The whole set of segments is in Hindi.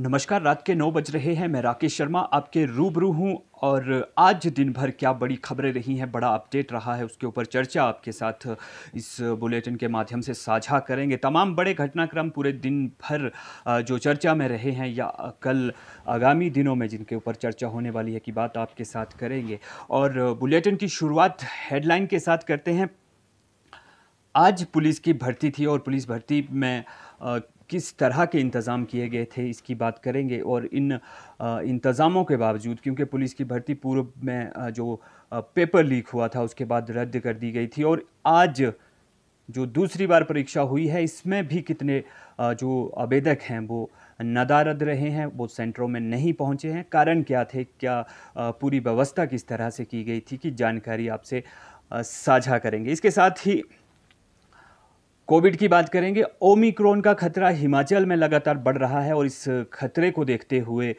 नमस्कार रात के नौ बज रहे हैं मैं राकेश शर्मा आपके रूबरू हूं और आज दिन भर क्या बड़ी खबरें रही हैं बड़ा अपडेट रहा है उसके ऊपर चर्चा आपके साथ इस बुलेटिन के माध्यम से साझा करेंगे तमाम बड़े घटनाक्रम पूरे दिन भर जो चर्चा में रहे हैं या कल आगामी दिनों में जिनके ऊपर चर्चा होने वाली है की बात आपके साथ करेंगे और बुलेटिन की शुरुआत हेडलाइन के साथ करते हैं आज पुलिस की भर्ती थी और पुलिस भर्ती में किस तरह के इंतज़ाम किए गए थे इसकी बात करेंगे और इन इंतज़ामों के बावजूद क्योंकि पुलिस की भर्ती पूर्व में जो पेपर लीक हुआ था उसके बाद रद्द कर दी गई थी और आज जो दूसरी बार परीक्षा हुई है इसमें भी कितने जो आवेदक हैं वो नदारद रहे हैं वो सेंटरों में नहीं पहुंचे हैं कारण क्या थे क्या पूरी व्यवस्था किस तरह से की गई थी कि जानकारी आपसे साझा करेंगे इसके साथ ही कोविड की बात करेंगे ओमिक्रोन का खतरा हिमाचल में लगातार बढ़ रहा है और इस खतरे को देखते हुए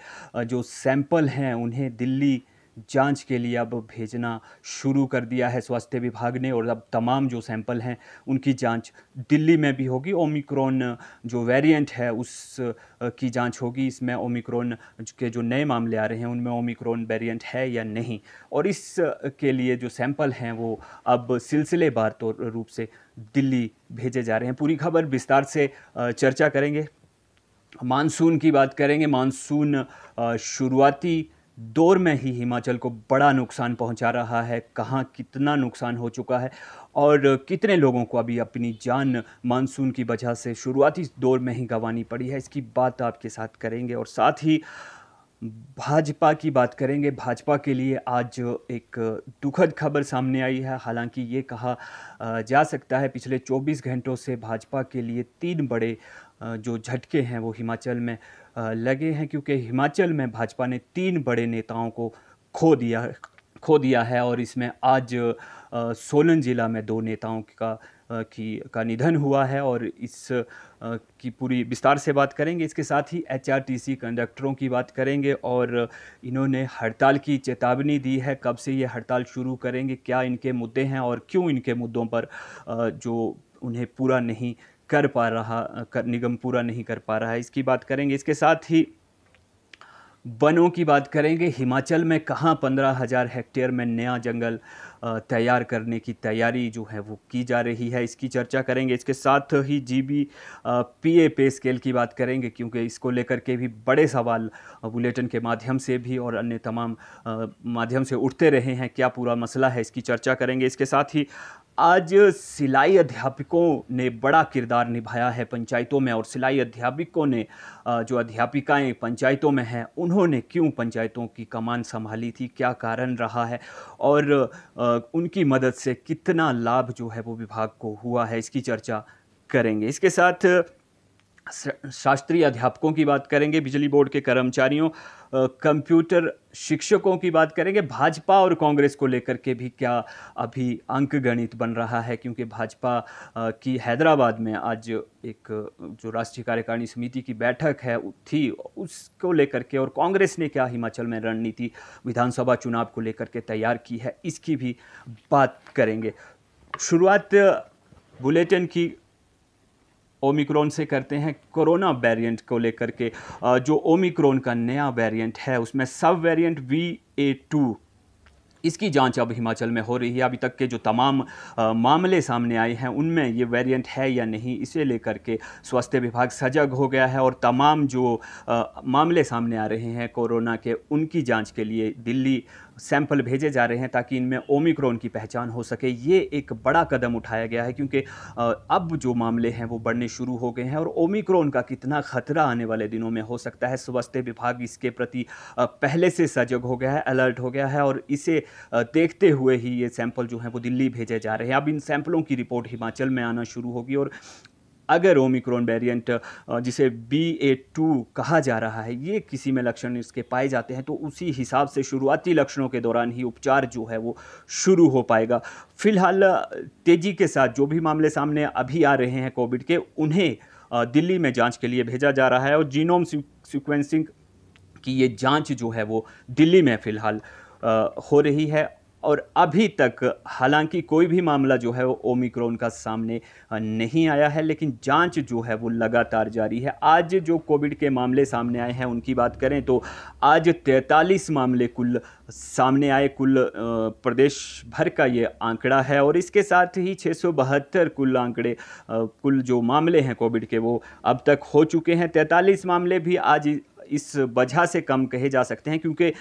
जो सैंपल हैं उन्हें दिल्ली जांच के लिए अब भेजना शुरू कर दिया है स्वास्थ्य विभाग ने और अब तमाम जो सैंपल हैं उनकी जांच दिल्ली में भी होगी ओमिक्रॉन जो वेरिएंट है उस की जांच होगी इसमें ओमिक्रॉन के जो नए मामले आ रहे हैं उनमें ओमिक्रॉन वेरिएंट है या नहीं और इस के लिए जो सैंपल हैं वो अब सिलसिलेवार तौर रूप से दिल्ली भेजे जा रहे हैं पूरी खबर विस्तार से चर्चा करेंगे मानसून की बात करेंगे मानसून शुरुआती दौर में ही हिमाचल को बड़ा नुकसान पहुंचा रहा है कहाँ कितना नुकसान हो चुका है और कितने लोगों को अभी अपनी जान मानसून की वजह से शुरुआती दौर में ही गंवानी पड़ी है इसकी बात आपके साथ करेंगे और साथ ही भाजपा की बात करेंगे भाजपा के लिए आज एक दुखद खबर सामने आई है हालांकि ये कहा जा सकता है पिछले 24 घंटों से भाजपा के लिए तीन बड़े जो झटके हैं वो हिमाचल में लगे हैं क्योंकि हिमाचल में भाजपा ने तीन बड़े नेताओं को खो दिया खो दिया है और इसमें आज सोलन ज़िला में दो नेताओं का की का निधन हुआ है और इस की पूरी विस्तार से बात करेंगे इसके साथ ही एचआरटीसी कंडक्टरों की बात करेंगे और इन्होंने हड़ताल की चेतावनी दी है कब से ये हड़ताल शुरू करेंगे क्या इनके मुद्दे हैं और क्यों इनके मुद्दों पर जो उन्हें पूरा नहीं कर पा रहा कर, निगम पूरा नहीं कर पा रहा है इसकी बात करेंगे इसके साथ ही वनों की बात करेंगे हिमाचल में कहाँ पंद्रह हज़ार हेक्टेयर में नया जंगल तैयार करने की तैयारी जो है वो की जा रही है इसकी चर्चा करेंगे इसके साथ ही जी बी पी ए पे स्केल की बात करेंगे क्योंकि इसको लेकर के भी बड़े सवाल बुलेटिन के माध्यम से भी और अन्य तमाम माध्यम से उठते रहे हैं क्या पूरा मसला है इसकी चर्चा करेंगे इसके साथ ही आज सिलाई अध्यापकों ने बड़ा किरदार निभाया है पंचायतों में और सिलाई अध्यापकों ने जो अध्यापिकाएं पंचायतों में हैं उन्होंने क्यों पंचायतों की कमान संभाली थी क्या कारण रहा है और उनकी मदद से कितना लाभ जो है वो विभाग को हुआ है इसकी चर्चा करेंगे इसके साथ शास्त्रीय अध्यापकों की बात करेंगे बिजली बोर्ड के कर्मचारियों कंप्यूटर शिक्षकों की बात करेंगे भाजपा और कांग्रेस को लेकर के भी क्या अभी अंक गणित बन रहा है क्योंकि भाजपा की हैदराबाद में आज एक जो राष्ट्रीय कार्यकारिणी समिति की बैठक है थी उसको लेकर के और कांग्रेस ने क्या हिमाचल में रणनीति विधानसभा चुनाव को लेकर के तैयार की है इसकी भी बात करेंगे शुरुआत बुलेटिन की ओमिक्रोन से करते हैं कोरोना वेरिएंट को लेकर के जो ओमिक्रोन का नया वेरिएंट है उसमें सब वेरिएंट वी ए टू इसकी जांच अब हिमाचल में हो रही है अभी तक के जो तमाम आ, मामले सामने आए हैं उनमें ये वेरिएंट है या नहीं इसे लेकर के स्वास्थ्य विभाग सजग हो गया है और तमाम जो आ, मामले सामने आ रहे हैं कोरोना के उनकी जांच के लिए दिल्ली सैंपल भेजे जा रहे हैं ताकि इनमें ओमिक्रोन की पहचान हो सके ये एक बड़ा कदम उठाया गया है क्योंकि अब जो मामले हैं वो बढ़ने शुरू हो गए हैं और ओमिक्रोन का कितना खतरा आने वाले दिनों में हो सकता है स्वास्थ्य विभाग इसके प्रति पहले से सजग हो गया है अलर्ट हो गया है और इसे देखते हुए ही ये सैंपल जो है वो दिल्ली भेजे जा रहे हैं अब इन सैंपलों की रिपोर्ट हिमाचल में आना शुरू होगी और अगर ओमिक्रोन वेरिएंट जिसे बी ए टू कहा जा रहा है ये किसी में लक्षण इसके पाए जाते हैं तो उसी हिसाब से शुरुआती लक्षणों के दौरान ही उपचार जो है वो शुरू हो पाएगा फिलहाल तेज़ी के साथ जो भी मामले सामने अभी आ रहे हैं कोविड के उन्हें दिल्ली में जांच के लिए भेजा जा रहा है और जीनोम सिक्वेंसिंग की ये जांच जो है वो दिल्ली में फ़िलहाल हो रही है और अभी तक हालांकि कोई भी मामला जो है वो ओमिक्रोन का सामने नहीं आया है लेकिन जांच जो है वो लगातार जारी है आज जो कोविड के मामले सामने आए हैं उनकी बात करें तो आज 43 मामले कुल सामने आए कुल प्रदेश भर का ये आंकड़ा है और इसके साथ ही छः कुल आंकड़े कुल जो मामले हैं कोविड के वो अब तक हो चुके हैं तैंतालीस मामले भी आज इस वजह से कम कहे जा सकते हैं क्योंकि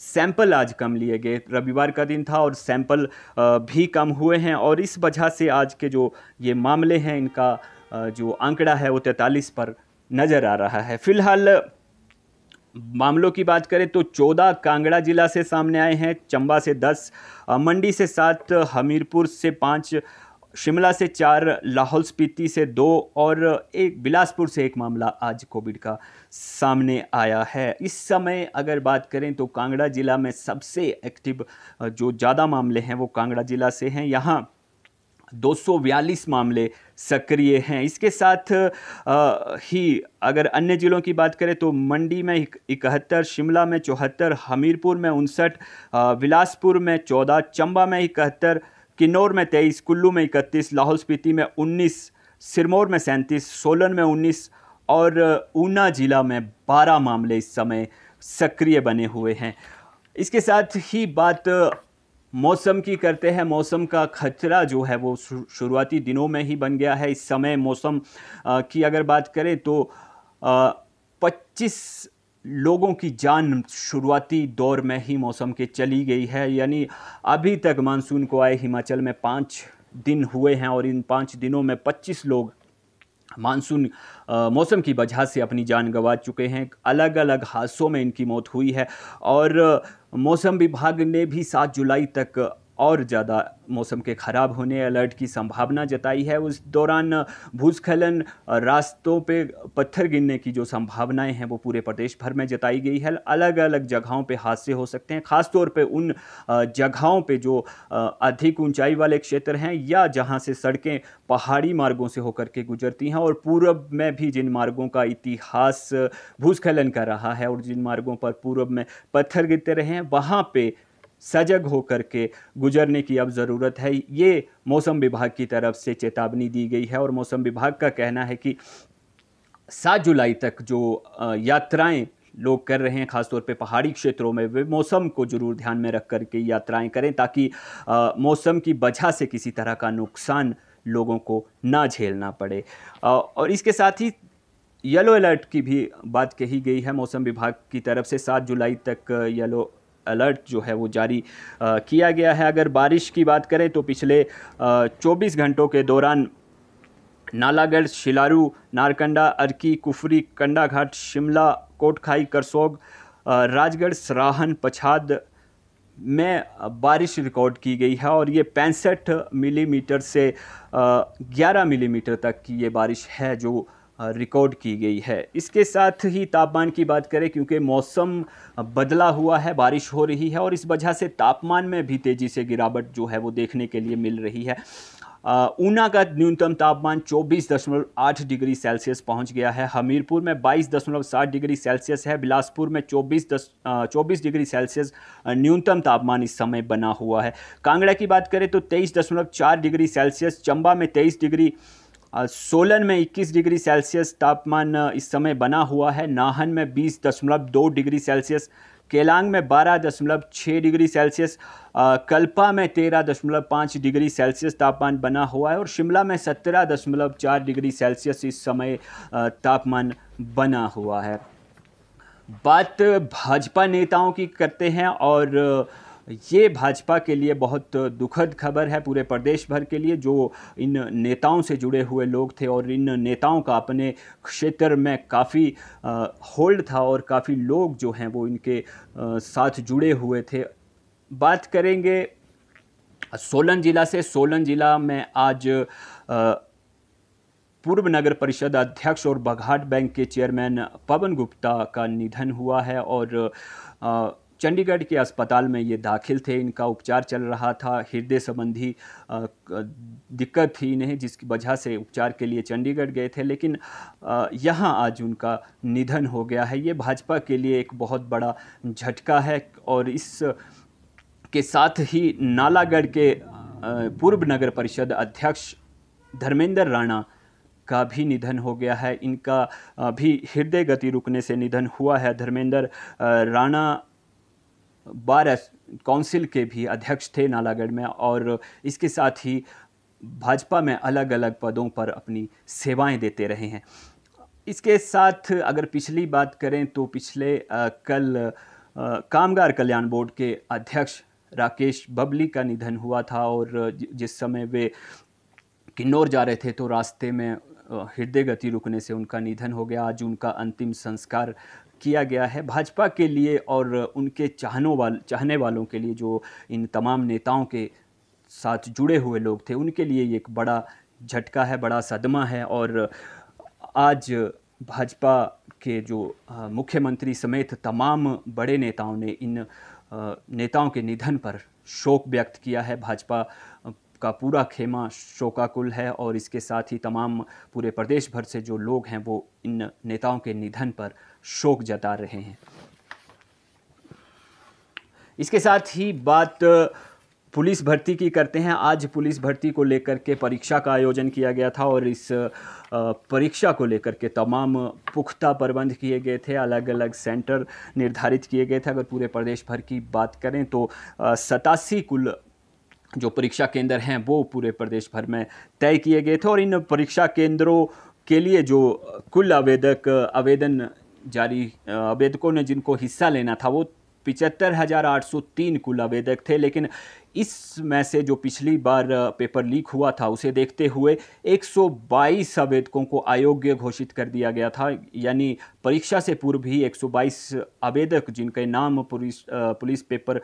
सैंपल आज कम लिए गए रविवार का दिन था और सैंपल भी कम हुए हैं और इस वजह से आज के जो ये मामले हैं इनका जो आंकड़ा है वो तैंतालीस पर नज़र आ रहा है फिलहाल मामलों की बात करें तो चौदह कांगड़ा जिला से सामने आए हैं चंबा से दस मंडी से सात हमीरपुर से पाँच शिमला से चार लाहौल स्पीति से दो और एक बिलासपुर से एक मामला आज कोविड का सामने आया है इस समय अगर बात करें तो कांगड़ा ज़िला में सबसे एक्टिव जो ज़्यादा मामले हैं वो कांगड़ा ज़िला से हैं यहाँ दो मामले सक्रिय हैं इसके साथ आ, ही अगर अन्य ज़िलों की बात करें तो मंडी में इकहत्तर शिमला में चौहत्तर हमीरपुर में उनसठ बिलासपुर में चौदह चंबा में इकहत्तर किन्नौर में तेईस कुल्लू में इकतीस लाहौल स्पीति में उन्नीस सिरमौर में सैंतीस सोलन में उन्नीस और ऊना जिला में बारह मामले इस समय सक्रिय बने हुए हैं इसके साथ ही बात मौसम की करते हैं मौसम का खतरा जो है वो शुरुआती दिनों में ही बन गया है इस समय मौसम की अगर बात करें तो लोगों की जान शुरुआती दौर में ही मौसम के चली गई है यानी अभी तक मानसून को आए हिमाचल में पाँच दिन हुए हैं और इन पाँच दिनों में 25 लोग मानसून मौसम की वजह से अपनी जान गंवा चुके हैं अलग अलग हादसों में इनकी मौत हुई है और मौसम विभाग ने भी 7 जुलाई तक और ज़्यादा मौसम के ख़राब होने अलर्ट की संभावना जताई है उस दौरान भूस्खलन रास्तों पे पत्थर गिरने की जो संभावनाएं हैं वो पूरे प्रदेश भर में जताई गई है अलग अलग जगहों पे हादसे हो सकते हैं ख़ासतौर पे उन जगहों पे जो अधिक ऊंचाई वाले क्षेत्र हैं या जहां से सड़कें पहाड़ी मार्गों से होकर के गुजरती हैं और पूर्व में भी जिन मार्गों का इतिहास भूस्खलन का रहा है और जिन मार्गों पर पूर्व में पत्थर गिरते रहे हैं वहाँ पर सजग होकर के गुजरने की अब ज़रूरत है ये मौसम विभाग की तरफ से चेतावनी दी गई है और मौसम विभाग का कहना है कि सात जुलाई तक जो यात्राएं लोग कर रहे हैं खासतौर पे पहाड़ी क्षेत्रों में वे मौसम को जरूर ध्यान में रख करके यात्राएं करें ताकि मौसम की वजह से किसी तरह का नुकसान लोगों को ना झेलना पड़े आ, और इसके साथ ही येलो अलर्ट की भी बात कही गई है मौसम विभाग की तरफ से सात जुलाई तक येलो अलर्ट जो है वो जारी किया गया है अगर बारिश की बात करें तो पिछले 24 घंटों के दौरान नालागढ़ शिलारू नारकंडा अर्की कुफरी कंडाघाट शिमला कोटखाई करसोग राजगढ़ सराहन पछाद में बारिश रिकॉर्ड की गई है और ये पैंसठ मिलीमीटर से 11 मिलीमीटर तक की ये बारिश है जो रिकॉर्ड की गई है इसके साथ ही तापमान की बात करें क्योंकि मौसम बदला हुआ है बारिश हो रही है और इस वजह से तापमान में भी तेज़ी से गिरावट जो है वो देखने के लिए मिल रही है ऊना का न्यूनतम तापमान 24.8 डिग्री सेल्सियस पहुंच गया है हमीरपुर में 22.7 डिग्री सेल्सियस है बिलासपुर में 24 दस चौबीस डिग्री सेल्सियस न्यूनतम तापमान इस समय बना हुआ है कांगड़ा की बात करें तो 23.4 डिग्री सेल्सियस चंबा में 23 डिग्री सोलन में 21 डिग्री सेल्सियस तापमान इस समय बना हुआ है नाहन में 20.2 डिग्री सेल्सियस केलांग में 12.6 डिग्री सेल्सियस कल्पा में 13.5 डिग्री सेल्सियस तापमान बना हुआ है और शिमला में 17.4 डिग्री सेल्सियस इस समय तापमान बना हुआ है बात भाजपा नेताओं की करते हैं और ये भाजपा के लिए बहुत दुखद खबर है पूरे प्रदेश भर के लिए जो इन नेताओं से जुड़े हुए लोग थे और इन नेताओं का अपने क्षेत्र में काफ़ी होल्ड था और काफ़ी लोग जो हैं वो इनके आ, साथ जुड़े हुए थे बात करेंगे सोलन ज़िला से सोलन ज़िला में आज आ, पूर्व नगर परिषद अध्यक्ष और बघाट बैंक के चेयरमैन पवन गुप्ता का निधन हुआ है और आ, चंडीगढ़ के अस्पताल में ये दाखिल थे इनका उपचार चल रहा था हृदय संबंधी दिक्कत थी इन्हें जिसकी वजह से उपचार के लिए चंडीगढ़ गए थे लेकिन यहाँ आज उनका निधन हो गया है ये भाजपा के लिए एक बहुत बड़ा झटका है और इस के साथ ही नालागढ़ के पूर्व नगर परिषद अध्यक्ष धर्मेंद्र राणा का भी निधन हो गया है इनका भी हृदय गति रुकने से निधन हुआ है धर्मेंद्र राणा बार काउंसिल के भी अध्यक्ष थे नालागढ़ में और इसके साथ ही भाजपा में अलग अलग पदों पर अपनी सेवाएं देते रहे हैं इसके साथ अगर पिछली बात करें तो पिछले आ, कल आ, कामगार कल्याण बोर्ड के अध्यक्ष राकेश बबली का निधन हुआ था और जिस समय वे किन्नौर जा रहे थे तो रास्ते में हृदय गति रुकने से उनका निधन हो गया आज उनका अंतिम संस्कार किया गया है भाजपा के लिए और उनके चाहनों वाल चाहने वालों के लिए जो इन तमाम नेताओं के साथ जुड़े हुए लोग थे उनके लिए ये एक बड़ा झटका है बड़ा सदमा है और आज भाजपा के जो मुख्यमंत्री समेत तमाम बड़े नेताओं ने इन नेताओं के निधन पर शोक व्यक्त किया है भाजपा का पूरा खेमा शोकाकुल है और इसके साथ ही तमाम पूरे प्रदेश भर से जो लोग हैं वो इन नेताओं के निधन पर शोक जता रहे हैं इसके साथ ही बात पुलिस भर्ती की करते हैं आज पुलिस भर्ती को लेकर के परीक्षा का आयोजन किया गया था और इस परीक्षा को लेकर के तमाम पुख्ता प्रबंध किए गए थे अलग अलग सेंटर निर्धारित किए गए थे अगर पूरे प्रदेश भर की बात करें तो सतासी कुल जो परीक्षा केंद्र हैं वो पूरे प्रदेश भर में तय किए गए थे और इन परीक्षा केंद्रों के लिए जो कुल आवेदक आवेदन जारी आवेदकों ने जिनको हिस्सा लेना था वो पिचहत्तर हज़ार आठ सौ तीन कुल आवेदक थे लेकिन इसमें से जो पिछली बार पेपर लीक हुआ था उसे देखते हुए 122 आवेदकों को अयोग्य घोषित कर दिया गया था यानी परीक्षा से पूर्व ही 122 आवेदक जिनके नाम पुलिस पुलिस पेपर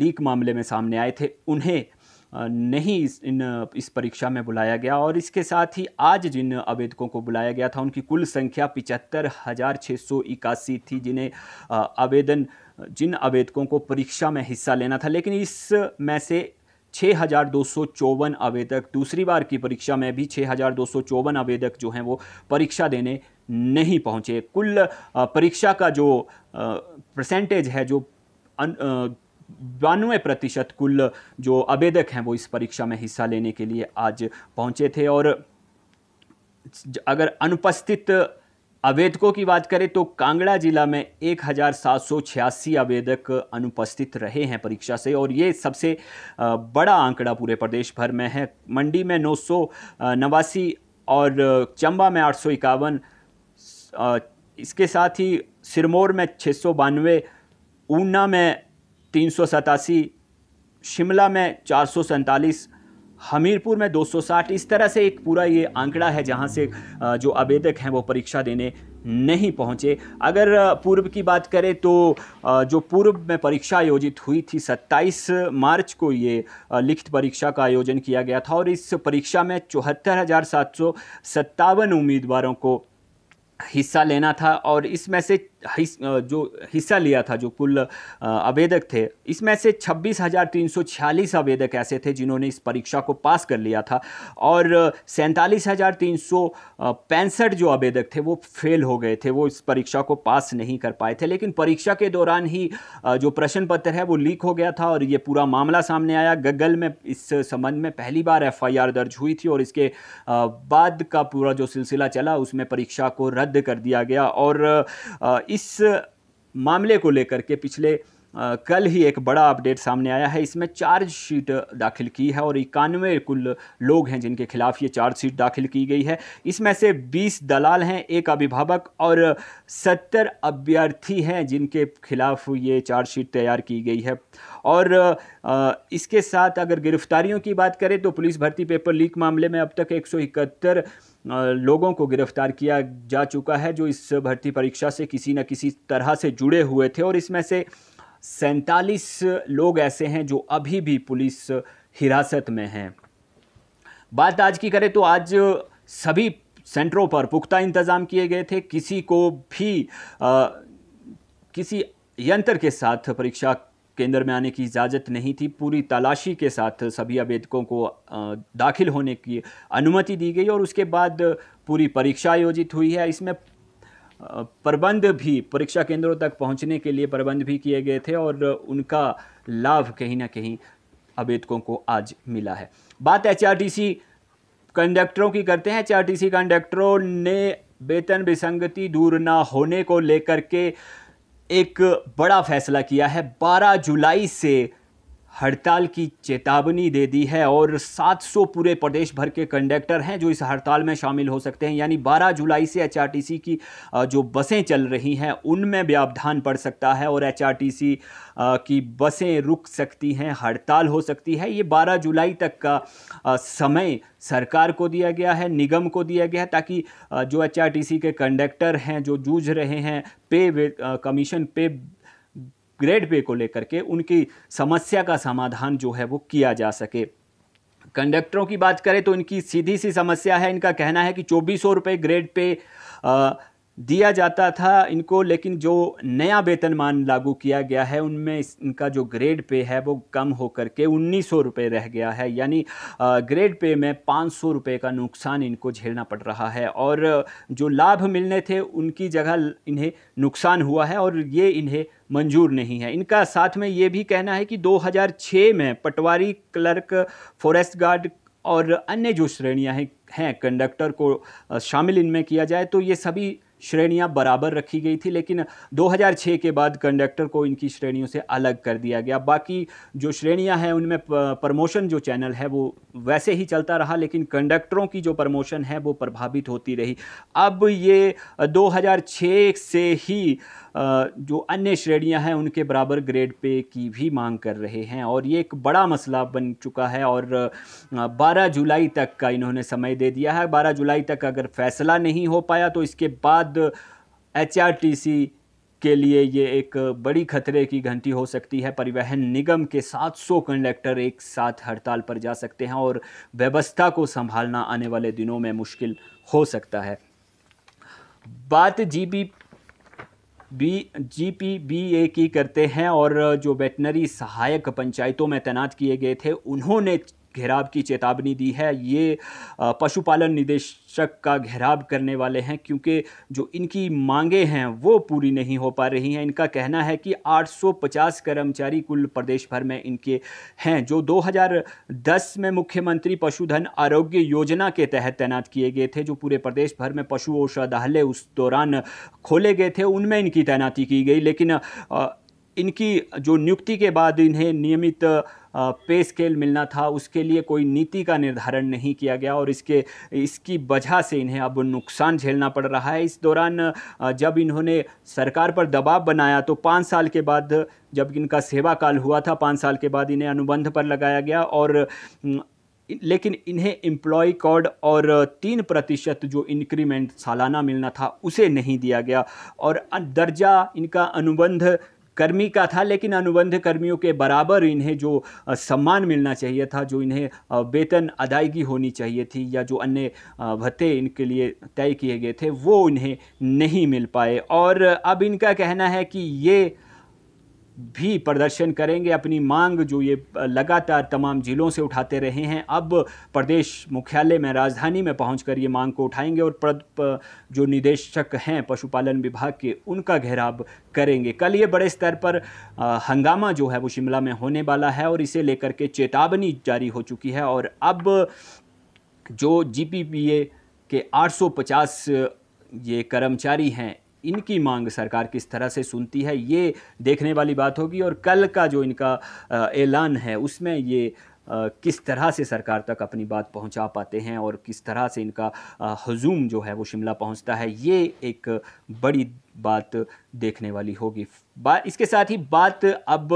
लीक मामले में सामने आए थे उन्हें नहीं इस इन इस परीक्षा में बुलाया गया और इसके साथ ही आज जिन आवेदकों को बुलाया गया था उनकी कुल संख्या पिचहत्तर हज़ार छः सौ इक्यासी थी जिन्हें आवेदन जिन आवेदकों को परीक्षा में हिस्सा लेना था लेकिन इस में से छः हज़ार दो सौ चौवन आवेदक दूसरी बार की परीक्षा में भी छः हज़ार दो सौ चौवन आवेदक जो हैं वो परीक्षा देने नहीं पहुँचे कुल परीक्षा का जो परसेंटेज है जो बानवे प्रतिशत कुल जो आवेदक हैं वो इस परीक्षा में हिस्सा लेने के लिए आज पहुंचे थे और अगर अनुपस्थित आवेदकों की बात करें तो कांगड़ा जिला में एक आवेदक अनुपस्थित रहे हैं परीक्षा से और ये सबसे बड़ा आंकड़ा पूरे प्रदेश भर में है मंडी में नौ नवासी और चंबा में आठ इसके साथ ही सिरमौर में छः ऊना में तीन सौ सतासी शिमला में चार सौ सैंतालीस हमीरपुर में 260 इस तरह से एक पूरा ये आंकड़ा है जहाँ से जो आवेदक हैं वो परीक्षा देने नहीं पहुँचे अगर पूर्व की बात करें तो जो पूर्व में परीक्षा आयोजित हुई थी 27 मार्च को ये लिखित परीक्षा का आयोजन किया गया था और इस परीक्षा में चौहत्तर हज़ार सात सौ सत्तावन उम्मीदवारों को हिस्सा लेना था और इसमें से हिस, जो हिस्सा लिया था जो कुल आवेदक थे इसमें से छब्बीस हज़ार तीन सौ छियालीस आवेदक ऐसे थे जिन्होंने इस परीक्षा को पास कर लिया था और सैंतालीस हज़ार तीन सौ पैंसठ जो आवेदक थे वो फेल हो गए थे वो इस परीक्षा को पास नहीं कर पाए थे लेकिन परीक्षा के दौरान ही जो प्रश्न पत्र है वो लीक हो गया था और ये पूरा मामला सामने आया गगल में इस संबंध में पहली बार एफ दर्ज हुई थी और इसके बाद का पूरा जो सिलसिला चला उसमें परीक्षा को रद्द कर दिया गया और इस मामले को लेकर के पिछले आ, कल ही एक बड़ा अपडेट सामने आया है इसमें चार्ज शीट दाखिल की है और इक्यानवे कुल लोग हैं जिनके खिलाफ ये चार्ज शीट दाखिल की गई है इसमें से 20 दलाल हैं एक अभिभावक और 70 अभ्यर्थी हैं जिनके खिलाफ ये चार्ज शीट तैयार की गई है और आ, इसके साथ अगर गिरफ्तारियों की बात करें तो पुलिस भर्ती पेपर लीक मामले में अब तक एक लोगों को गिरफ्तार किया जा चुका है जो इस भर्ती परीक्षा से किसी न किसी तरह से जुड़े हुए थे और इसमें से सैंतालीस लोग ऐसे हैं जो अभी भी पुलिस हिरासत में हैं बात आज की करें तो आज सभी सेंटरों पर पुख्ता इंतज़ाम किए गए थे किसी को भी आ, किसी यंत्र के साथ परीक्षा केंद्र में आने की इजाज़त नहीं थी पूरी तलाशी के साथ सभी आवेदकों को दाखिल होने की अनुमति दी गई और उसके बाद पूरी परीक्षा आयोजित हुई है इसमें प्रबंध भी परीक्षा केंद्रों तक पहुंचने के लिए प्रबंध भी किए गए थे और उनका लाभ कहीं ना कहीं आवेदकों को आज मिला है बात एच कंडक्टरों की करते हैं एच कंडक्टरों ने वेतन विसंगति दूर ना होने को लेकर के एक बड़ा फैसला किया है 12 जुलाई से हड़ताल की चेतावनी दे दी है और 700 पूरे प्रदेश भर के कंडक्टर हैं जो इस हड़ताल में शामिल हो सकते हैं यानी 12 जुलाई से एच की जो बसें चल रही हैं उनमें व्यावधान पड़ सकता है और एच की बसें रुक सकती हैं हड़ताल हो सकती है ये 12 जुलाई तक का समय सरकार को दिया गया है निगम को दिया गया है ताकि जो एच के कंडक्टर हैं जो जूझ रहे हैं पे कमीशन पे ग्रेड पे को लेकर के उनकी समस्या का समाधान जो है वो किया जा सके कंडक्टरों की बात करें तो इनकी सीधी सी समस्या है इनका कहना है कि चौबीस सौ ग्रेड पे आ, दिया जाता था इनको लेकिन जो नया वेतनमान लागू किया गया है उनमें इनका जो ग्रेड पे है वो कम होकर के उन्नीस सौ रुपये रह गया है यानी ग्रेड पे में पाँच सौ रुपये का नुकसान इनको झेलना पड़ रहा है और जो लाभ मिलने थे उनकी जगह इन्हें नुकसान हुआ है और ये इन्हें मंजूर नहीं है इनका साथ में ये भी कहना है कि 2006 में पटवारी क्लर्क फॉरेस्ट गार्ड और अन्य जो श्रेणियाँ हैं हैं कंडक्टर को शामिल इनमें किया जाए तो ये सभी श्रेणियां बराबर रखी गई थी लेकिन 2006 के बाद कंडक्टर को इनकी श्रेणियों से अलग कर दिया गया बाकी जो श्रेणियां हैं उनमें प्रमोशन जो चैनल है वो वैसे ही चलता रहा लेकिन कंडक्टरों की जो प्रमोशन है वो प्रभावित होती रही अब ये 2006 से ही जो अन्य श्रेणियां हैं उनके बराबर ग्रेड पे की भी मांग कर रहे हैं और ये एक बड़ा मसला बन चुका है और 12 जुलाई तक का इन्होंने समय दे दिया है 12 जुलाई तक अगर फैसला नहीं हो पाया तो इसके बाद एच के लिए ये एक बड़ी खतरे की घंटी हो सकती है परिवहन निगम के 700 कंडक्टर एक साथ हड़ताल पर जा सकते हैं और व्यवस्था को संभालना आने वाले दिनों में मुश्किल हो सकता है बात G B G P B A की करते हैं और जो वेटनरी सहायक पंचायतों में तैनात किए गए थे उन्होंने घेराव की चेतावनी दी है ये पशुपालन निदेशक का घेराव करने वाले हैं क्योंकि जो इनकी मांगे हैं वो पूरी नहीं हो पा रही हैं इनका कहना है कि 850 कर्मचारी कुल प्रदेश भर में इनके हैं जो 2010 में मुख्यमंत्री पशुधन आरोग्य योजना के तहत तैनात किए गए थे जो पूरे प्रदेश भर में पशु औषधालय उस दौरान खोले गए थे उनमें इनकी तैनाती की गई लेकिन इनकी जो नियुक्ति के बाद इन्हें नियमित पे स्केल मिलना था उसके लिए कोई नीति का निर्धारण नहीं किया गया और इसके इसकी वजह से इन्हें अब नुकसान झेलना पड़ रहा है इस दौरान जब इन्होंने सरकार पर दबाव बनाया तो पाँच साल के बाद जब इनका सेवा काल हुआ था पाँच साल के बाद इन्हें अनुबंध पर लगाया गया और लेकिन इन्हें एम्प्लॉय कॉड और तीन प्रतिशत जो इंक्रीमेंट सालाना मिलना था उसे नहीं दिया गया और दर्जा इनका अनुबंध कर्मी का था लेकिन अनुबंध कर्मियों के बराबर इन्हें जो सम्मान मिलना चाहिए था जो इन्हें वेतन अदायगी होनी चाहिए थी या जो अन्य भत्ते इनके लिए तय किए गए थे वो इन्हें नहीं मिल पाए और अब इनका कहना है कि ये भी प्रदर्शन करेंगे अपनी मांग जो ये लगातार तमाम जिलों से उठाते रहे हैं अब प्रदेश मुख्यालय में राजधानी में पहुंचकर ये मांग को उठाएंगे और जो निदेशक हैं पशुपालन विभाग के उनका घेराव करेंगे कल ये बड़े स्तर पर हंगामा जो है वो शिमला में होने वाला है और इसे लेकर के चेतावनी जारी हो चुकी है और अब जो जी के आठ ये कर्मचारी हैं इनकी मांग सरकार किस तरह से सुनती है ये देखने वाली बात होगी और कल का जो इनका ऐलान है उसमें ये किस तरह से सरकार तक अपनी बात पहुंचा पाते हैं और किस तरह से इनका हजूम जो है वो शिमला पहुंचता है ये एक बड़ी बात देखने वाली होगी बा इसके साथ ही बात अब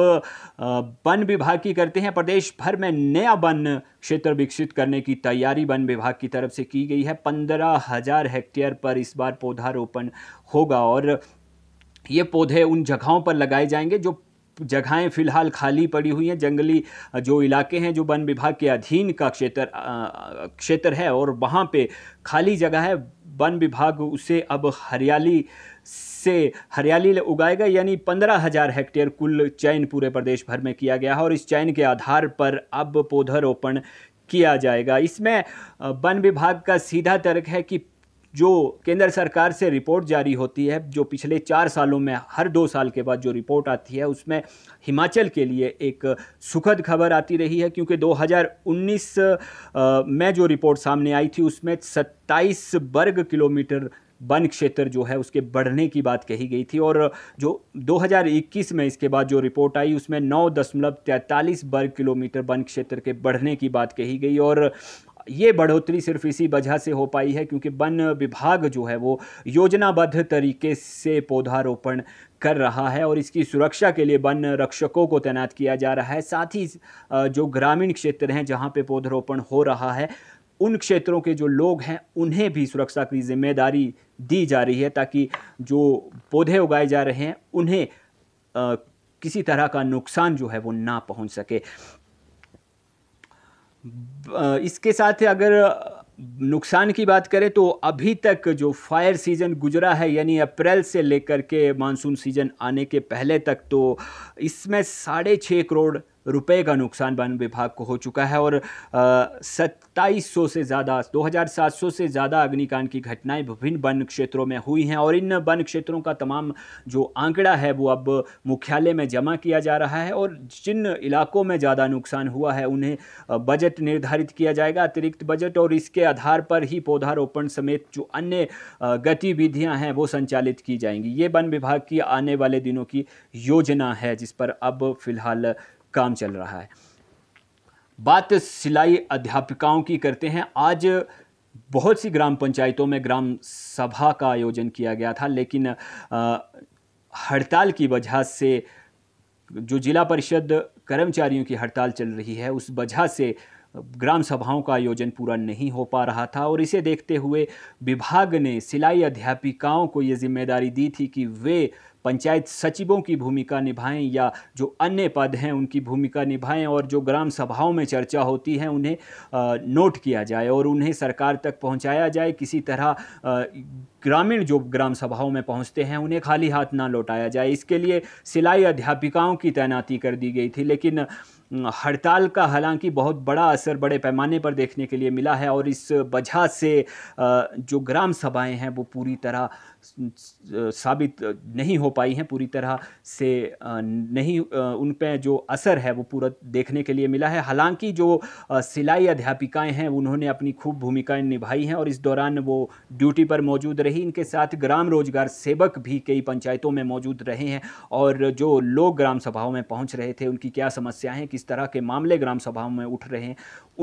वन विभाग की करते हैं प्रदेश भर में नया वन क्षेत्र विकसित करने की तैयारी वन विभाग की तरफ से की गई है पंद्रह हज़ार हेक्टेयर पर इस बार पौधारोपण होगा और ये पौधे उन जगहों पर लगाए जाएंगे जो जगहें फ़िलहाल खाली पड़ी हुई हैं जंगली जो इलाके हैं जो वन विभाग के अधीन का क्षेत्र क्षेत्र है और वहाँ पे खाली जगह है वन विभाग उसे अब हरियाली से हरियाली उगाएगा यानी पंद्रह हज़ार हेक्टेयर कुल चयन पूरे प्रदेश भर में किया गया है और इस चयन के आधार पर अब पौधारोपण किया जाएगा इसमें वन विभाग का सीधा तर्क है कि जो केंद्र सरकार से रिपोर्ट जारी होती है जो पिछले चार सालों में हर दो साल के बाद जो रिपोर्ट आती है उसमें हिमाचल के लिए एक सुखद खबर आती रही है क्योंकि 2019 में जो रिपोर्ट सामने आई थी उसमें 27 वर्ग किलोमीटर वन क्षेत्र जो है उसके बढ़ने की बात कही गई थी और जो 2021 में इसके बाद जो रिपोर्ट आई उसमें नौ दशमलव तैंतालीस वर्ग किलोमीटर वन क्षेत्र के बढ़ने की बात कही गई और ये बढ़ोतरी सिर्फ इसी वजह से हो पाई है क्योंकि वन विभाग जो है वो योजनाबद्ध तरीके से पौधारोपण कर रहा है और इसकी सुरक्षा के लिए वन रक्षकों को तैनात किया जा रहा है साथ ही जो ग्रामीण क्षेत्र हैं जहाँ पे पौधारोपण हो रहा है उन क्षेत्रों के जो लोग हैं उन्हें भी सुरक्षा की जिम्मेदारी दी जा रही है ताकि जो पौधे उगाए जा रहे हैं उन्हें आ, किसी तरह का नुकसान जो है वो ना पहुंच सके इसके साथ अगर नुकसान की बात करें तो अभी तक जो फायर सीज़न गुजरा है यानी अप्रैल से लेकर के मानसून सीज़न आने के पहले तक तो इसमें साढ़े छः करोड़ रुपए का नुकसान वन विभाग को हो चुका है और सत्ताईस से ज़्यादा सौ से ज़्यादा अग्निकांड की घटनाएं विभिन्न वन क्षेत्रों में हुई हैं और इन वन क्षेत्रों का तमाम जो आंकड़ा है वो अब मुख्यालय में जमा किया जा रहा है और जिन इलाकों में ज़्यादा नुकसान हुआ है उन्हें बजट निर्धारित किया जाएगा अतिरिक्त बजट और इसके आधार पर ही पौधारोपण समेत जो अन्य गतिविधियां हैं वो संचालित की जाएंगी ये वन विभाग की आने वाले दिनों की योजना है जिस पर अब फिलहाल काम चल रहा है बात सिलाई अध्यापिकाओं की करते हैं आज बहुत सी ग्राम पंचायतों में ग्राम सभा का आयोजन किया गया था लेकिन हड़ताल की वजह से जो जिला परिषद कर्मचारियों की हड़ताल चल रही है उस वजह से ग्राम सभाओं का आयोजन पूरा नहीं हो पा रहा था और इसे देखते हुए विभाग ने सिलाई अध्यापिकाओं को ये जिम्मेदारी दी थी कि वे पंचायत सचिवों की भूमिका निभाएं या जो अन्य पद हैं उनकी भूमिका निभाएं और जो ग्राम सभाओं में चर्चा होती है उन्हें नोट किया जाए और उन्हें सरकार तक पहुंचाया जाए किसी तरह ग्रामीण जो ग्राम सभाओं में पहुंचते हैं उन्हें खाली हाथ ना लौटाया जाए इसके लिए सिलाई अध्यापिकाओं की तैनाती कर दी गई थी लेकिन हड़ताल का हालांकि बहुत बड़ा असर बड़े पैमाने पर देखने के लिए मिला है और इस वजह से जो ग्राम सभाएं हैं वो पूरी तरह साबित नहीं हो पाई हैं पूरी तरह से नहीं उन पर जो असर है वो पूरा देखने के लिए मिला है हालांकि जो सिलाई अध्यापिकाएं हैं उन्होंने अपनी खूब भूमिकाएं निभाई हैं और इस दौरान वो ड्यूटी पर मौजूद रही इनके साथ ग्राम रोजगार सेवक भी कई पंचायतों में मौजूद रहे हैं और जो लोग ग्राम सभाओं में पहुँच रहे थे उनकी क्या समस्याएँ हैं किस तरह के मामले ग्राम सभाओं में उठ रहे हैं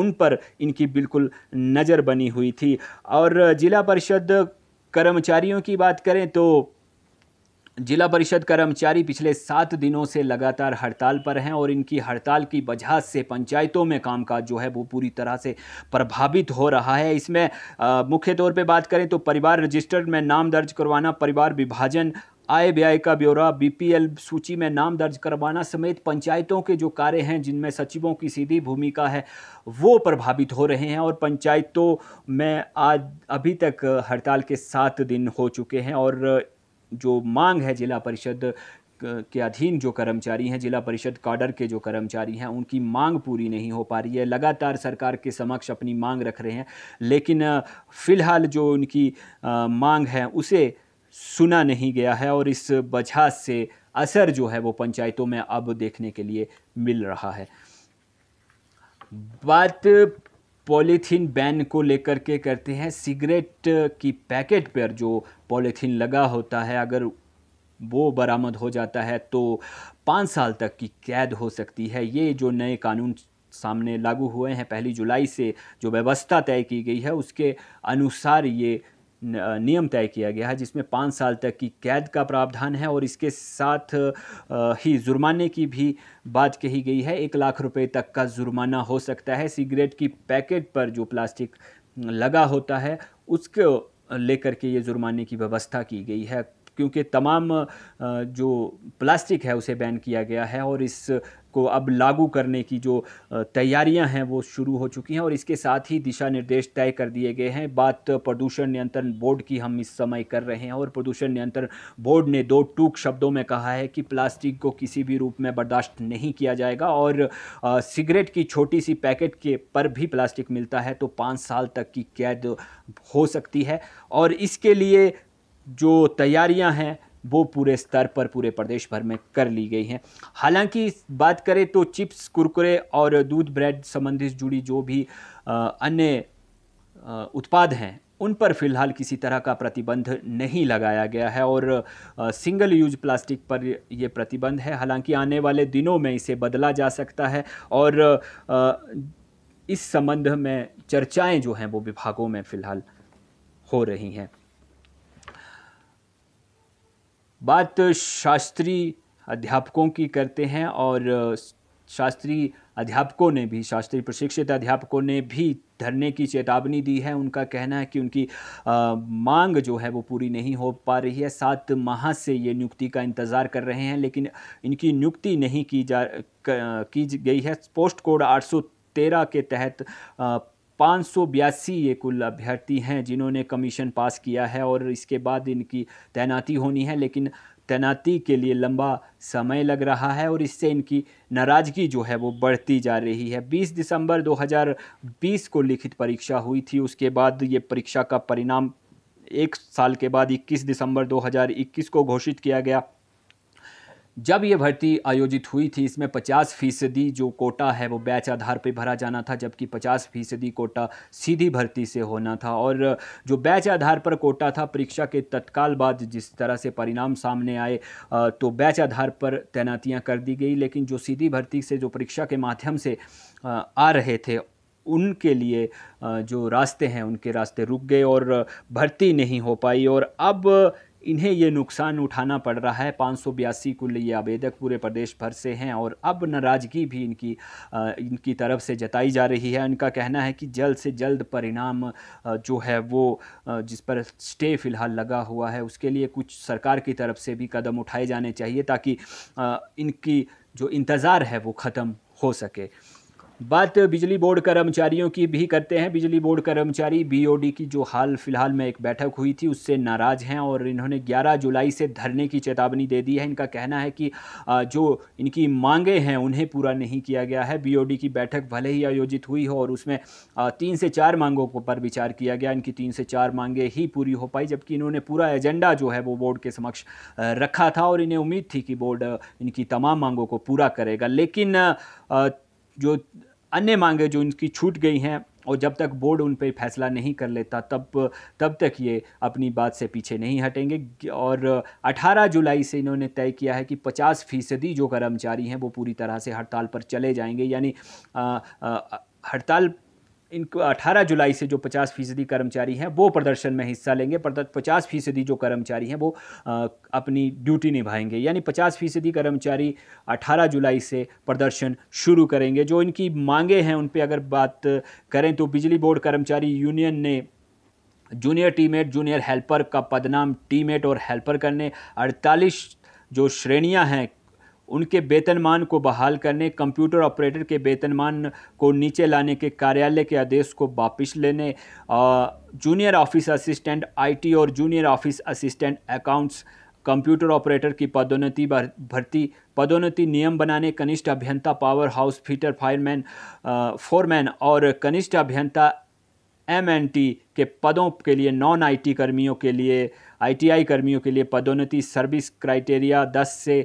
उन पर इनकी बिल्कुल नज़र बनी हुई थी और जिला परिषद कर्मचारियों की बात करें तो जिला परिषद कर्मचारी पिछले सात दिनों से लगातार हड़ताल पर हैं और इनकी हड़ताल की वजह से पंचायतों में कामकाज जो है वो पूरी तरह से प्रभावित हो रहा है इसमें मुख्य तौर पे बात करें तो परिवार रजिस्टर में नाम दर्ज करवाना परिवार विभाजन आय व्यय का ब्यौरा बीपीएल सूची में नाम दर्ज करवाना समेत पंचायतों के जो कार्य हैं जिनमें सचिवों की सीधी भूमिका है वो प्रभावित हो रहे हैं और पंचायतों में आज अभी तक हड़ताल के सात दिन हो चुके हैं और जो मांग है जिला परिषद के अधीन जो कर्मचारी हैं जिला परिषद काडर के जो कर्मचारी हैं उनकी मांग पूरी नहीं हो पा रही है लगातार सरकार के समक्ष अपनी मांग रख रहे हैं लेकिन फ़िलहाल जो उनकी मांग है उसे सुना नहीं गया है और इस वजह से असर जो है वो पंचायतों में अब देखने के लिए मिल रहा है बात पॉलीथीन बैन को लेकर के करते हैं सिगरेट की पैकेट पर जो पॉलीथीन लगा होता है अगर वो बरामद हो जाता है तो पाँच साल तक की कैद हो सकती है ये जो नए कानून सामने लागू हुए हैं पहली जुलाई से जो व्यवस्था तय की गई है उसके अनुसार ये नियम तय किया गया है जिसमें पाँच साल तक की कैद का प्रावधान है और इसके साथ ही जुर्माने की भी बात कही गई है एक लाख रुपए तक का जुर्माना हो सकता है सिगरेट की पैकेट पर जो प्लास्टिक लगा होता है उसको लेकर के ये जुर्माने की व्यवस्था की गई है क्योंकि तमाम जो प्लास्टिक है उसे बैन किया गया है और इस को अब लागू करने की जो तैयारियां हैं वो शुरू हो चुकी हैं और इसके साथ ही दिशा निर्देश तय कर दिए गए हैं बात प्रदूषण नियंत्रण बोर्ड की हम इस समय कर रहे हैं और प्रदूषण नियंत्रण बोर्ड ने दो टूक शब्दों में कहा है कि प्लास्टिक को किसी भी रूप में बर्दाश्त नहीं किया जाएगा और सिगरेट की छोटी सी पैकेट के पर भी प्लास्टिक मिलता है तो पाँच साल तक की कैद हो सकती है और इसके लिए जो तैयारियां हैं वो पूरे स्तर पर पूरे प्रदेश भर में कर ली गई हैं हालांकि बात करें तो चिप्स कुरकुरे और दूध ब्रेड संबंधी जुड़ी जो भी अन्य उत्पाद हैं उन पर फिलहाल किसी तरह का प्रतिबंध नहीं लगाया गया है और सिंगल यूज प्लास्टिक पर यह प्रतिबंध है हालांकि आने वाले दिनों में इसे बदला जा सकता है और इस संबंध में चर्चाएं जो हैं वो विभागों में फिलहाल हो रही हैं बात शास्त्री अध्यापकों की करते हैं और शास्त्री अध्यापकों ने भी शास्त्रीय प्रशिक्षित अध्यापकों ने भी धरने की चेतावनी दी है उनका कहना है कि उनकी आ, मांग जो है वो पूरी नहीं हो पा रही है सात माह से ये नियुक्ति का इंतज़ार कर रहे हैं लेकिन इनकी नियुक्ति नहीं की जा की गई है पोस्ट कोड आठ तेरह के तहत पाँच ये कुल अभ्यर्थी हैं जिन्होंने कमीशन पास किया है और इसके बाद इनकी तैनाती होनी है लेकिन तैनाती के लिए लंबा समय लग रहा है और इससे इनकी नाराज़गी जो है वो बढ़ती जा रही है 20 दिसंबर 2020 को लिखित परीक्षा हुई थी उसके बाद ये परीक्षा का परिणाम एक साल के बाद 21 दिसंबर 2021 को घोषित किया गया जब ये भर्ती आयोजित हुई थी इसमें 50 फीसदी जो कोटा है वो बैच आधार पर भरा जाना था जबकि 50 फीसदी कोटा सीधी भर्ती से होना था और जो बैच आधार पर कोटा था परीक्षा के तत्काल बाद जिस तरह से परिणाम सामने आए तो बैच आधार पर तैनातियां कर दी गई लेकिन जो सीधी भर्ती से जो परीक्षा के माध्यम से आ रहे थे उनके लिए जो रास्ते हैं उनके रास्ते रुक गए और भर्ती नहीं हो पाई और अब इन्हें ये नुकसान उठाना पड़ रहा है पाँच सौ बयासी कुल ये आवेदक पूरे प्रदेश भर से हैं और अब नाराज़गी भी इनकी इनकी तरफ से जताई जा रही है इनका कहना है कि जल्द से जल्द परिणाम जो है वो जिस पर स्टे फ़िलहाल लगा हुआ है उसके लिए कुछ सरकार की तरफ से भी कदम उठाए जाने चाहिए ताकि इनकी जो इंतज़ार है वो ख़त्म हो सके बात बिजली बोर्ड कर्मचारियों की भी करते हैं बिजली बोर्ड कर्मचारी बीओडी की जो हाल फिलहाल में एक बैठक हुई थी उससे नाराज़ हैं और इन्होंने 11 जुलाई से धरने की चेतावनी दे दी है इनका कहना है कि जो इनकी मांगे हैं उन्हें पूरा नहीं किया गया है बीओडी की बैठक भले ही आयोजित हुई हो और उसमें तीन से चार मांगों पर विचार किया गया इनकी तीन से चार मांगे ही पूरी हो पाई जबकि इन्होंने पूरा एजेंडा जो है वो बोर्ड के समक्ष रखा था और इन्हें उम्मीद थी कि बोर्ड इनकी तमाम मांगों को पूरा करेगा लेकिन जो अन्य मांगें जो इनकी छूट गई हैं और जब तक बोर्ड उन पर फैसला नहीं कर लेता तब तब तक ये अपनी बात से पीछे नहीं हटेंगे और 18 जुलाई से इन्होंने तय किया है कि 50 फीसदी जो कर्मचारी हैं वो पूरी तरह से हड़ताल पर चले जाएंगे यानी हड़ताल इनको 18 जुलाई से जो 50 फीसदी कर्मचारी हैं वो प्रदर्शन में हिस्सा लेंगे पचास फीसदी जो कर्मचारी हैं वो आ, अपनी ड्यूटी निभाएंगे यानी 50 फीसदी कर्मचारी 18 जुलाई से प्रदर्शन शुरू करेंगे जो इनकी मांगे हैं उन पर अगर बात करें तो बिजली बोर्ड कर्मचारी यूनियन ने जूनियर टीमेट जूनियर हेल्पर का पदनाम टीमेट और हेल्पर करने 48 जो श्रेणियां हैं उनके वेतनमान को बहाल करने कंप्यूटर ऑपरेटर के वेतनमान को नीचे लाने के कार्यालय के आदेश को वापस लेने जूनियर ऑफिस असिस्टेंट आईटी और junior office assistant accounts computer operator की पदोन्नति भर्ती पदोन्नति नियम बनाने कनिष्ठ अभियंता power house fitter fireman foreman और कनिष्ठ अभियंता एम एन टी के पदों के लिए नॉन आईटी कर्मियों के लिए आईटीआई कर्मियों के लिए पदोन्नति सर्विस क्राइटेरिया 10 से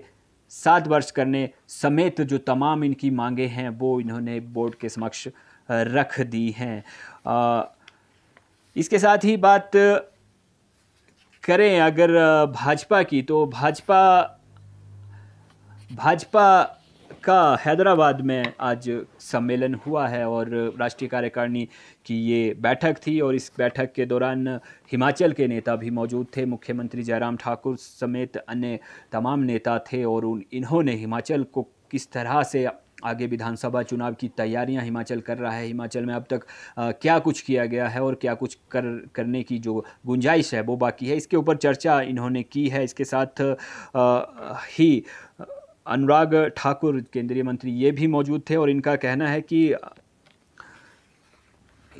सात वर्ष करने समेत जो तमाम इनकी मांगे हैं वो इन्होंने बोर्ड के समक्ष रख दी हैं इसके साथ ही बात करें अगर भाजपा की तो भाजपा भाजपा का हैदराबाद में आज सम्मेलन हुआ है और राष्ट्रीय कार्यकारिणी की ये बैठक थी और इस बैठक के दौरान हिमाचल के नेता भी मौजूद थे मुख्यमंत्री जयराम ठाकुर समेत अन्य तमाम नेता थे और उन इन्होंने हिमाचल को किस तरह से आगे विधानसभा चुनाव की तैयारियां हिमाचल कर रहा है हिमाचल में अब तक आ, क्या कुछ किया गया है और क्या कुछ कर करने की जो गुंजाइश है वो बाकी है इसके ऊपर चर्चा इन्होंने की है इसके साथ आ, ही अनुराग ठाकुर केंद्रीय मंत्री ये भी मौजूद थे और इनका कहना है कि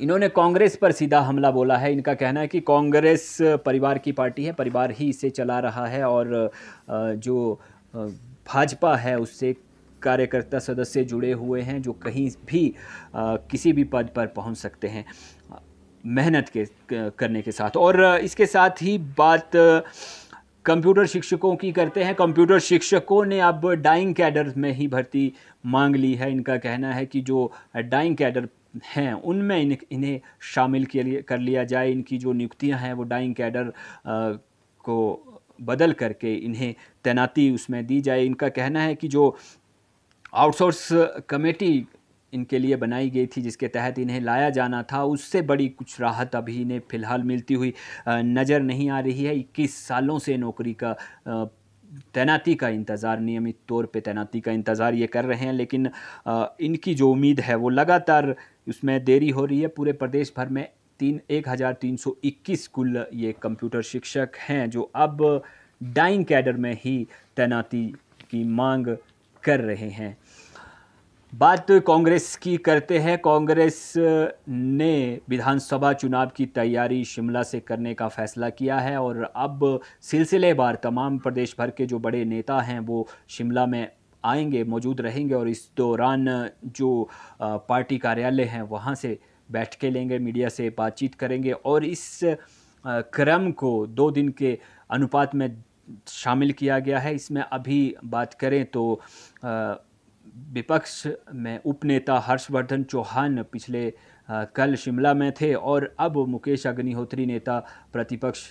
इन्होंने कांग्रेस पर सीधा हमला बोला है इनका कहना है कि कांग्रेस परिवार की पार्टी है परिवार ही इसे चला रहा है और जो भाजपा है उससे कार्यकर्ता सदस्य जुड़े हुए हैं जो कहीं भी किसी भी पद पर पहुंच सकते हैं मेहनत के करने के साथ और इसके साथ ही बात कंप्यूटर शिक्षकों की करते हैं कंप्यूटर शिक्षकों ने अब डाइंग कैडर में ही भर्ती मांग ली है इनका कहना है कि जो डाइंग कैडर हैं उनमें इन इन्हें शामिल कर लिया जाए इनकी जो नियुक्तियां हैं वो डाइंग कैडर को बदल करके इन्हें तैनाती उसमें दी जाए इनका कहना है कि जो आउटसोर्स कमेटी इनके लिए बनाई गई थी जिसके तहत इन्हें लाया जाना था उससे बड़ी कुछ राहत अभी इन्हें फ़िलहाल मिलती हुई नज़र नहीं आ रही है इक्कीस सालों से नौकरी का तैनाती का इंतज़ार नियमित तौर पे तैनाती का इंतज़ार ये कर रहे हैं लेकिन इनकी जो उम्मीद है वो लगातार उसमें देरी हो रही है पूरे प्रदेश भर में तीन एक हज़ार तीन सौ इक्कीस कुल ये कंप्यूटर शिक्षक हैं जो अब डाइन कैडर में ही तैनाती की मांग कर रहे हैं बात तो कांग्रेस की करते हैं कांग्रेस ने विधानसभा चुनाव की तैयारी शिमला से करने का फैसला किया है और अब सिलसिलेवार तमाम प्रदेश भर के जो बड़े नेता हैं वो शिमला में आएंगे मौजूद रहेंगे और इस दौरान जो पार्टी कार्यालय हैं वहाँ से बैठकें लेंगे मीडिया से बातचीत करेंगे और इस क्रम को दो दिन के अनुपात में शामिल किया गया है इसमें अभी बात करें तो विपक्ष में उपनेता हर्षवर्धन चौहान पिछले कल शिमला में थे और अब मुकेश अग्निहोत्री नेता प्रतिपक्ष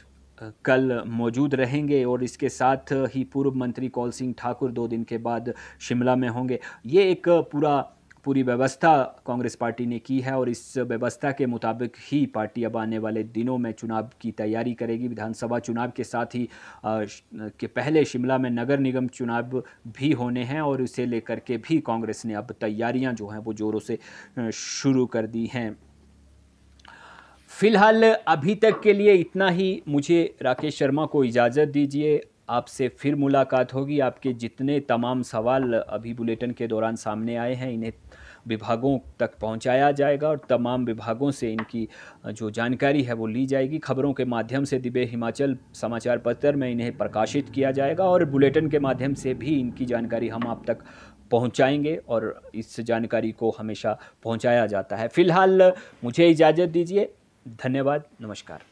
कल मौजूद रहेंगे और इसके साथ ही पूर्व मंत्री कौल सिंह ठाकुर दो दिन के बाद शिमला में होंगे ये एक पूरा पूरी व्यवस्था कांग्रेस पार्टी ने की है और इस व्यवस्था के मुताबिक ही पार्टी अब आने वाले दिनों में चुनाव की तैयारी करेगी विधानसभा चुनाव के साथ ही के पहले शिमला में नगर निगम चुनाव भी होने हैं और इसे लेकर के भी कांग्रेस ने अब तैयारियां जो हैं वो ज़ोरों से शुरू कर दी हैं फिलहाल अभी तक के लिए इतना ही मुझे राकेश शर्मा को इजाज़त दीजिए आपसे फिर मुलाकात होगी आपके जितने तमाम सवाल अभी बुलेटिन के दौरान सामने आए हैं इन्हें विभागों तक पहुंचाया जाएगा और तमाम विभागों से इनकी जो जानकारी है वो ली जाएगी खबरों के माध्यम से दिव्य हिमाचल समाचार पत्र में इन्हें प्रकाशित किया जाएगा और बुलेटिन के माध्यम से भी इनकी जानकारी हम आप तक पहुंचाएंगे और इस जानकारी को हमेशा पहुंचाया जाता है फिलहाल मुझे इजाज़त दीजिए धन्यवाद नमस्कार